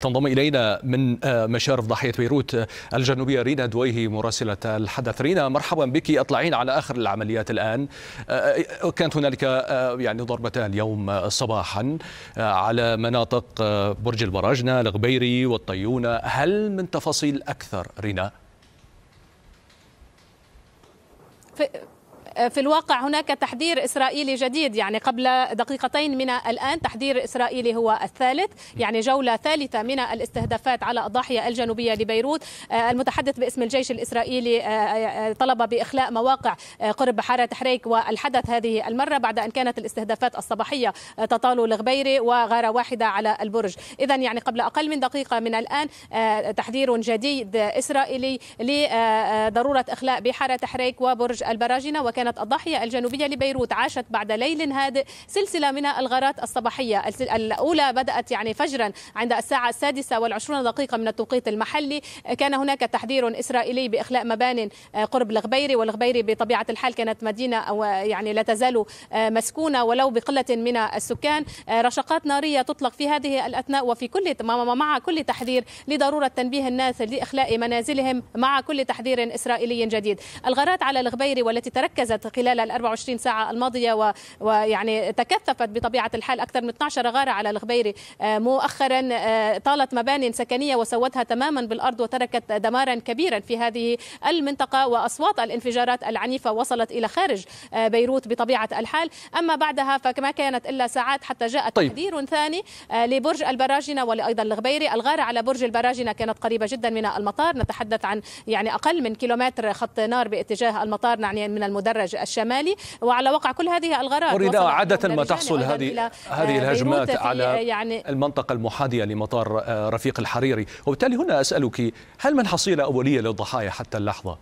تنضم إلينا من آه، مشارف ضاحية بيروت آه، الجنوبية رينا دويهي مراسلة الحدث رينا مرحبا بك أطلعين على آخر العمليات الآن آه، كانت هنالك يعني ضربتان اليوم صباحا على مناطق برج البراجنة الغبيري والطيونة هل من تفاصيل أكثر رينا؟ في الواقع هناك تحذير إسرائيلي جديد يعني قبل دقيقتين من الآن تحذير إسرائيلي هو الثالث يعني جولة ثالثة من الاستهدافات على الضاحية الجنوبية لبيروت آه، المتحدث باسم الجيش الإسرائيلي آه، آه، طلب بإخلاء مواقع قرب بحيرة حريك والحدث هذه المرة بعد أن كانت الاستهدافات الصباحية تطال لغبيري وغارة واحدة على البرج إذا يعني قبل أقل من دقيقة من الآن تحذير جديد إسرائيلي لضرورة إخلاء بحيرة حريك وبرج البراجنة وكان كانت الضاحية الجنوبية لبيروت عاشت بعد ليل هادئ سلسلة من الغارات الصباحية الأولى بدأت يعني فجرا عند الساعة السادسة والعشرون دقيقة من التوقيت المحلي كان هناك تحذير إسرائيلي بإخلاء مبان قرب الغبيري والغبيري بطبيعة الحال كانت مدينة يعني لا تزال آه، مسكونة ولو بقلة من السكان آه، رشقات نارية تطلق في هذه الأثناء وفي كل مع كل تحذير لضرورة تنبيه الناس لإخلاء منازلهم مع كل تحذير إسرائيلي جديد الغارات على الغبيري والتي تركزت حدثت خلال ال 24 ساعه الماضيه ويعني تكثفت بطبيعه الحال اكثر من 12 غاره على الغبيري آه، مؤخرا آه، طالت مباني سكنيه وسوتها تماما بالارض وتركت دمارا كبيرا في هذه المنطقه واصوات الانفجارات العنيفه وصلت الى خارج آه، بيروت بطبيعه الحال اما بعدها فما كانت الا ساعات حتى جاء طيب. تقدير ثاني لبرج البراجنه ولايضا الغبيري الغاره على برج البراجنه كانت قريبه جدا من المطار نتحدث عن يعني اقل من كيلومتر خط نار باتجاه المطار يعني من المدرج المدرج الشمالي وعلى وقع كل هذه الغارات وريدا عادة ما تحصل هذه هذه الهجمات على يعني المنطقة المحاذية لمطار آه، رفيق الحريري وبالتالي هنا أسألك هل من حصيلة أولية للضحايا حتى اللحظة؟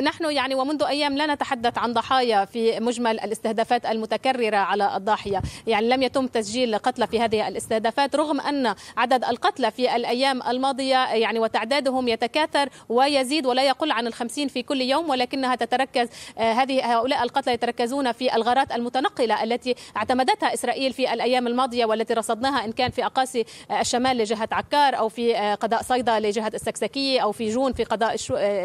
نحن يعني ومنذ أيام لا نتحدث عن ضحايا في مجمل الاستهدافات المتكررة على الضاحية يعني لم يتم تسجيل قتلى في هذه الاستهدافات رغم أن عدد القتلى في الأيام الماضية يعني وتعدادهم يتكاثر ويزيد ولا يقل عن الخمسين في كل يوم ولكنها تتركز آه، هذه هؤلاء القتلى يتركزون في الغارات المتنقلة التي اعتمدتها إسرائيل في الأيام الماضية والتي رصدناها إن كان في أقاصي آه، الشمال لجهة عكار أو في آه، قضاء صيدا لجهة السكسكية أو في جون في قضاء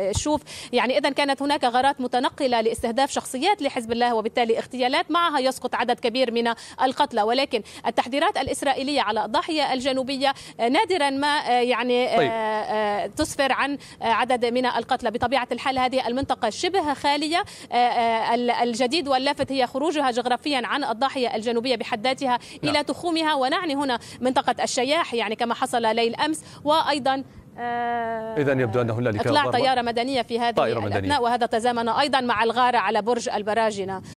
الشوف يعني إذا كانت هناك غارات متنقلة لاستهداف شخصيات لحزب الله وبالتالي اغتيالات معها يسقط عدد كبير من القتلى ولكن التحذيرات الإسرائيلية على الضاحية الجنوبية نادرا ما آه، يعني آه، طيب. آه، تسفر عن عدد من القتلى بطبيعة الحال هذه المنطقة شبه خالية الجديد واللافت هي خروجها جغرافيا عن الضاحية الجنوبية بحد ذاتها نعم. إلى تخومها ونعني هنا منطقة الشياح يعني كما حصل ليل أمس وأيضا آه، إذا يبدو أن هنالك إطلاع طيارة مدنية في هذه الأثناء وهذا تزامن أيضا مع الغارة على برج البراجنة